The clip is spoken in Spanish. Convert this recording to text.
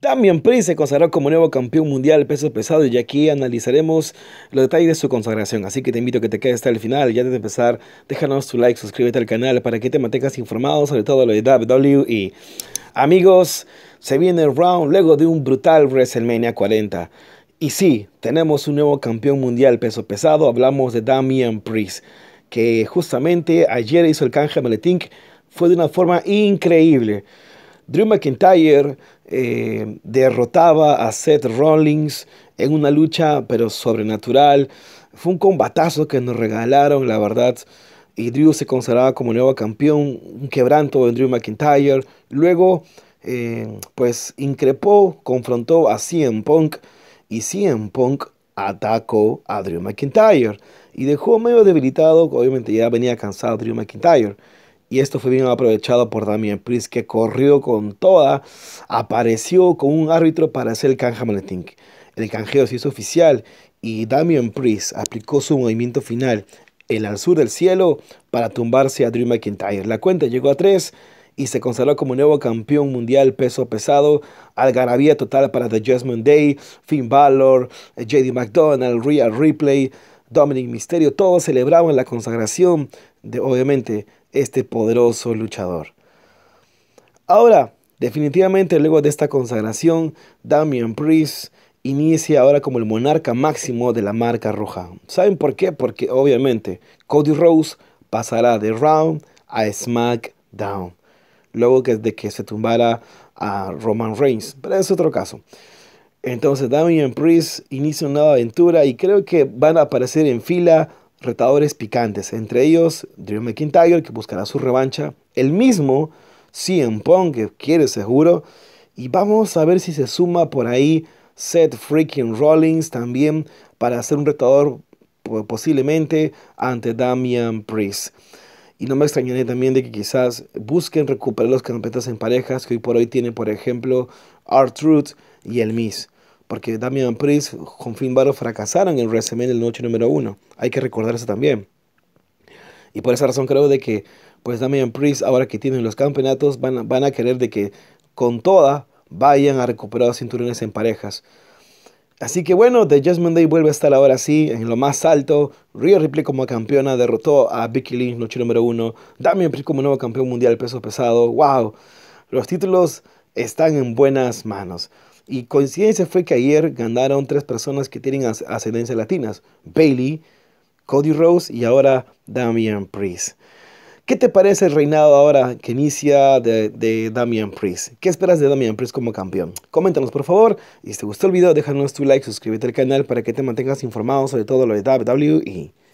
Damian Priest se consagró como nuevo campeón mundial peso pesado y aquí analizaremos los detalles de su consagración. Así que te invito a que te quedes hasta el final. Ya antes de empezar, déjanos tu like, suscríbete al canal para que te mantengas informado sobre todo lo de WWE. Amigos, se viene el round luego de un brutal WrestleMania 40. Y sí, tenemos un nuevo campeón mundial peso pesado. Hablamos de Damian Priest, que justamente ayer hizo el canje Maletink Fue de una forma increíble. Drew McIntyre eh, derrotaba a Seth Rollins en una lucha pero sobrenatural. Fue un combatazo que nos regalaron, la verdad. Y Drew se consideraba como nuevo campeón, un quebranto de Drew McIntyre. Luego, eh, pues increpó, confrontó a CM Punk y CM Punk atacó a Drew McIntyre y dejó medio debilitado, obviamente ya venía cansado Drew McIntyre. Y esto fue bien aprovechado por Damian Priest, que corrió con toda, apareció con un árbitro para hacer el canje El canjeo se hizo oficial y Damian Priest aplicó su movimiento final, el al sur del cielo, para tumbarse a Drew McIntyre. La cuenta llegó a 3 y se consagró como nuevo campeón mundial peso pesado. Algarabía total para The Judgment Day, Finn Balor, JD McDonald, Real Ripley, Dominic Mysterio. Todos celebraban la consagración de, obviamente, este poderoso luchador. Ahora, definitivamente luego de esta consagración, Damian Priest inicia ahora como el monarca máximo de la marca roja. ¿Saben por qué? Porque obviamente Cody Rose pasará de Round a SmackDown. Luego que, de que se tumbara a Roman Reigns. Pero es otro caso. Entonces Damian Priest inicia una nueva aventura y creo que van a aparecer en fila retadores picantes, entre ellos Drew McIntyre, que buscará su revancha, el mismo CM Pong que quiere seguro, y vamos a ver si se suma por ahí Seth Freaking Rollins también para hacer un retador posiblemente ante Damian Priest. Y no me extrañaré también de que quizás busquen recuperar los campeonatos en parejas que hoy por hoy tiene por ejemplo, Art truth y el Miss porque Damian Priest con Finn Balor fracasaron en WrestleMania el noche número uno. Hay que recordarse también. Y por esa razón creo de que pues Damian Priest ahora que tienen los campeonatos van, a querer de que con toda vayan a recuperar los cinturones en parejas. Así que bueno, The Judgment Day vuelve a estar ahora sí en lo más alto. Rio Ripley como campeona derrotó a Vicky Lynch, noche número uno. Damian Priest como nuevo campeón mundial peso pesado. ¡Wow! Los títulos están en buenas manos. Y coincidencia fue que ayer ganaron tres personas que tienen ascendencia latinas, Bailey, Cody Rose y ahora Damian Priest. ¿Qué te parece el reinado ahora que inicia de, de, Damian Priest? ¿Qué esperas de Damian Priest como campeón? Coméntanos por favor. Y si te gustó el video, déjanos tu like, suscríbete al canal para que te mantengas informado sobre todo lo de WWE.